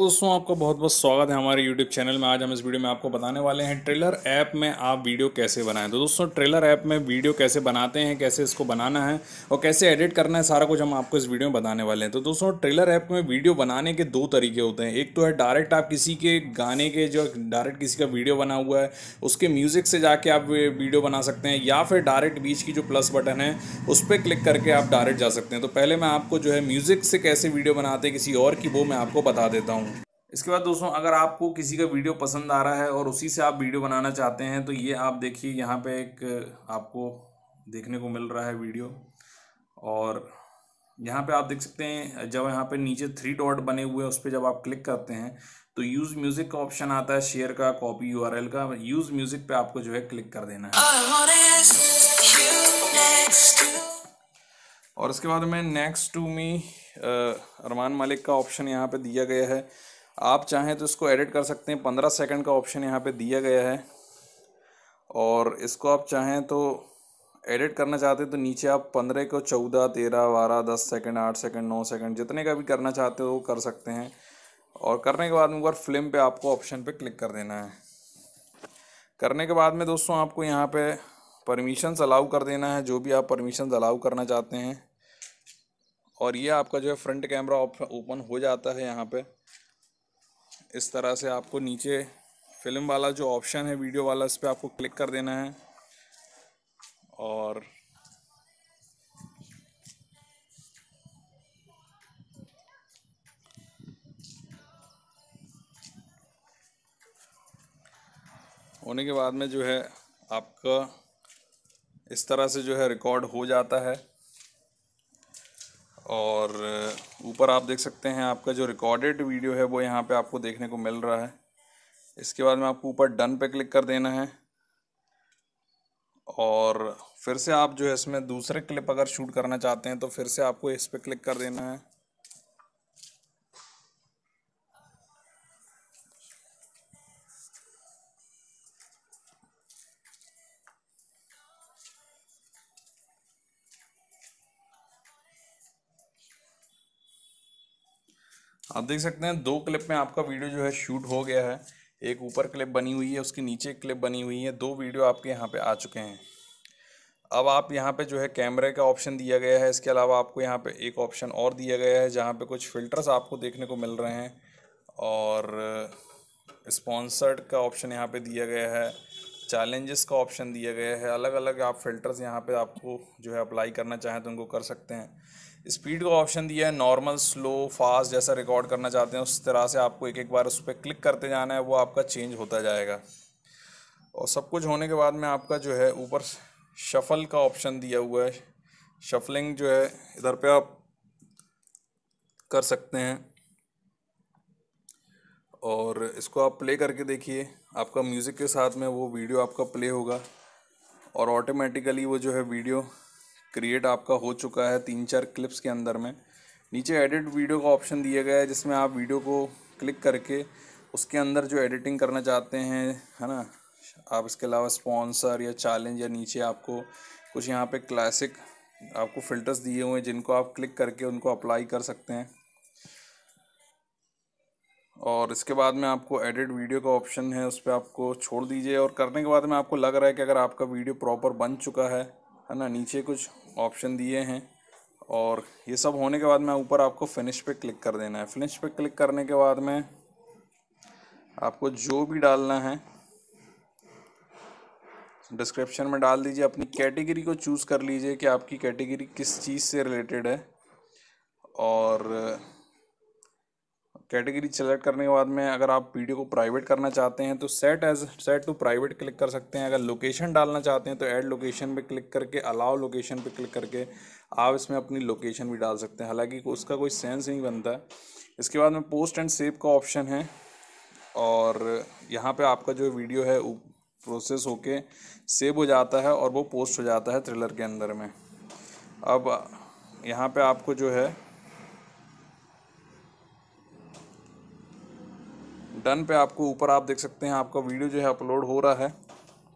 दोस्तों आपका बहुत बहुत स्वागत है हमारे YouTube चैनल में आज हम इस वीडियो में आपको बताने वाले हैं ट्रेलर ऐप में आप वीडियो कैसे बनाएं तो दोस्तों ट्रेलर ऐप में वीडियो कैसे बनाते हैं कैसे इसको बनाना है और कैसे एडिट करना है सारा कुछ हम आपको इस वीडियो में बताने वाले हैं तो दोस्तों ट्रेलर ऐप में वीडियो बनाने के दो तरीके होते हैं एक तो है डायरेक्ट आप किसी के गाने के जो डायरेक्ट किसी का वीडियो बना हुआ है उसके म्यूज़िक से जाके आप वीडियो बना सकते हैं या फिर डायरेक्ट बीच की जो प्लस बटन है उस पर क्लिक करके आप डायरेक्ट जा सकते हैं तो पहले मैं आपको जो है म्यूज़िक से कैसे वीडियो बनाते हैं किसी और की वो मैं आपको बता देता हूँ इसके बाद दोस्तों अगर आपको किसी का वीडियो पसंद आ रहा है और उसी से आप वीडियो बनाना चाहते हैं तो ये आप देखिए यहाँ पे एक आपको देखने को मिल रहा है वीडियो और यहाँ पे आप देख सकते हैं जब यहाँ पे नीचे थ्री डॉट बने हुए उस पर जब आप क्लिक करते हैं तो यूज़ म्यूज़िक का ऑप्शन आता है शेयर का कॉपी यू का यूज़ म्यूज़िक पे आपको जो है क्लिक कर देना है और इसके बाद में next to me Armaan Malik का ऑप्शन यहाँ पे दिया गया है आप चाहें तो इसको एडिट कर सकते हैं पंद्रह सेकंड का ऑप्शन यहाँ पे दिया गया है और इसको आप चाहें तो एडिट करना चाहते हैं तो नीचे आप पंद्रह को चौदह तेरह बारह दस सेकंड आठ सेकंड नौ सेकंड जितने का भी करना चाहते हो वो कर सकते हैं और करने के बाद में बार फिल्म पे आपको ऑप्शन पे क्लिक कर देना है करने के बाद में दोस्तों आपको यहाँ पे परमिशंस अलाउ कर देना है जो भी आप परमिशंस अलाउ करना चाहते हैं और ये आपका जो है फ्रंट कैमरा ओपन हो जाता है यहाँ पर इस तरह से आपको नीचे फिल्म वाला जो ऑप्शन है वीडियो वाला इस पर आपको क्लिक कर देना है और होने के बाद में जो है आपका इस तरह से जो है रिकॉर्ड हो जाता है और ऊपर आप देख सकते हैं आपका जो रिकॉर्डेड वीडियो है वो यहाँ पे आपको देखने को मिल रहा है इसके बाद में आपको ऊपर डन पे क्लिक कर देना है और फिर से आप जो है इसमें दूसरे क्लिप अगर शूट करना चाहते हैं तो फिर से आपको इस पर क्लिक कर देना है आप देख सकते हैं दो क्लिप में आपका वीडियो जो है शूट हो गया है एक ऊपर क्लिप बनी हुई है उसके नीचे क्लिप बनी हुई है दो वीडियो आपके यहाँ पे आ चुके हैं अब आप यहाँ पे जो है कैमरे का ऑप्शन दिया गया है इसके अलावा आपको यहाँ पे एक ऑप्शन और दिया गया है जहाँ पे कुछ फ़िल्टर्स आपको देखने को मिल रहे हैं और स्पॉन्सर्ड का ऑप्शन यहाँ पर दिया गया है चैलेंजेस का ऑप्शन दिया गया है अलग अलग आप फिल्टर्स यहाँ पर आपको जो है अप्लाई करना चाहें तो उनको कर सकते हैं स्पीड का ऑप्शन दिया है नॉर्मल स्लो फास्ट जैसा रिकॉर्ड करना चाहते हैं उस तरह से आपको एक एक बार उस पर क्लिक करते जाना है वो आपका चेंज होता जाएगा और सब कुछ होने के बाद में आपका जो है ऊपर शफल का ऑप्शन दिया हुआ है शफलिंग जो है इधर पे आप कर सकते हैं और इसको आप प्ले करके देखिए आपका म्यूज़िक के साथ में वो वीडियो आपका प्ले होगा और ऑटोमेटिकली वो जो है वीडियो क्रिएट आपका हो चुका है तीन चार क्लिप्स के अंदर में नीचे एडिट वीडियो का ऑप्शन दिया गया है जिसमें आप वीडियो को क्लिक करके उसके अंदर जो एडिटिंग करना चाहते हैं है ना आप इसके अलावा स्पॉन्सर या चैलेंज या नीचे आपको कुछ यहाँ पे क्लासिक आपको फिल्टर्स दिए हुए हैं जिनको आप क्लिक करके उनको अप्लाई कर सकते हैं और इसके बाद में आपको एडिट वीडियो का ऑप्शन है उस पर आपको छोड़ दीजिए और करने के बाद में आपको लग रहा है कि अगर आपका वीडियो प्रॉपर बन चुका है है ना नीचे कुछ ऑप्शन दिए हैं और ये सब होने के बाद में ऊपर आपको फिनिश पे क्लिक कर देना है फिनिश पे क्लिक करने के बाद में आपको जो भी डालना है डिस्क्रिप्शन में डाल दीजिए अपनी कैटेगरी को चूज़ कर लीजिए कि आपकी कैटेगरी किस चीज़ से रिलेटेड है और कैटेगरी सेलेक्ट करने के बाद में अगर आप वीडियो को प्राइवेट करना चाहते हैं तो set as set to private click कर सकते हैं अगर लोकेशन डालना चाहते हैं तो ऐड लोकेशन पे क्लिक करके अलाउ लोकेशन पे क्लिक करके आप इसमें अपनी लोकेशन भी डाल सकते हैं हालांकि उसका कोई सेंस नहीं बनता है इसके बाद में पोस्ट एंड सेव का ऑप्शन है और यहाँ पर आपका जो वीडियो है प्रोसेस होके सेव हो जाता है और वो पोस्ट हो जाता है थ्रिलर के अंदर में अब यहाँ पर आपको जो है डन पे आपको ऊपर आप देख सकते हैं आपका वीडियो जो है अपलोड हो रहा है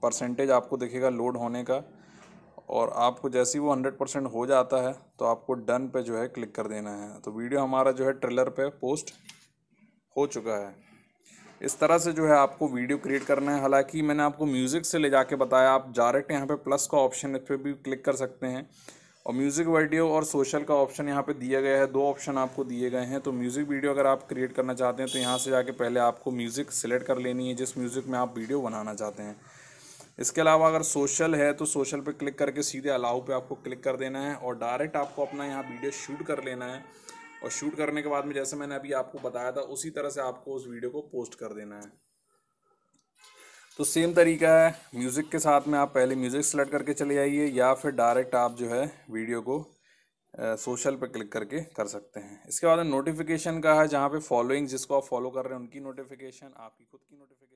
परसेंटेज आपको दिखेगा लोड होने का और आपको जैसे ही वो हंड्रेड परसेंट हो जाता है तो आपको डन पे जो है क्लिक कर देना है तो वीडियो हमारा जो है ट्रेलर पे पोस्ट हो चुका है इस तरह से जो है आपको वीडियो क्रिएट करना है हालांकि मैंने आपको म्यूज़िक से ले जाके बताया आप डायरेक्ट यहाँ पे प्लस का ऑप्शन इस पर भी क्लिक कर सकते हैं और म्यूज़िक वीडियो और सोशल का ऑप्शन यहाँ पे दिया गया है दो ऑप्शन आपको दिए गए हैं तो म्यूज़िक वीडियो अगर आप क्रिएट करना चाहते हैं तो यहाँ से जाके पहले आपको म्यूज़िक सेलेक्ट कर लेनी है जिस म्यूज़िक में आप वीडियो बनाना चाहते हैं इसके अलावा अगर सोशल है तो सोशल पे क्लिक करके सीधे अलाउ पे आपको क्लिक कर देना है और डायरेक्ट आपको अपना यहाँ वीडियो शूट कर लेना है और शूट करने के बाद में जैसे मैंने अभी आपको बताया था उसी तरह से आपको उस वीडियो को पोस्ट कर देना है तो सेम तरीका है म्यूज़िक के साथ में आप पहले म्यूज़िक सेलेक्ट करके चले आइए या फिर डायरेक्ट आप जो है वीडियो को सोशल पर क्लिक करके कर सकते हैं इसके बाद नोटिफिकेशन का है जहाँ पे फॉलोइंग जिसको आप फॉलो कर रहे हैं उनकी नोटिफिकेशन आपकी खुद की नोटिफिकेशन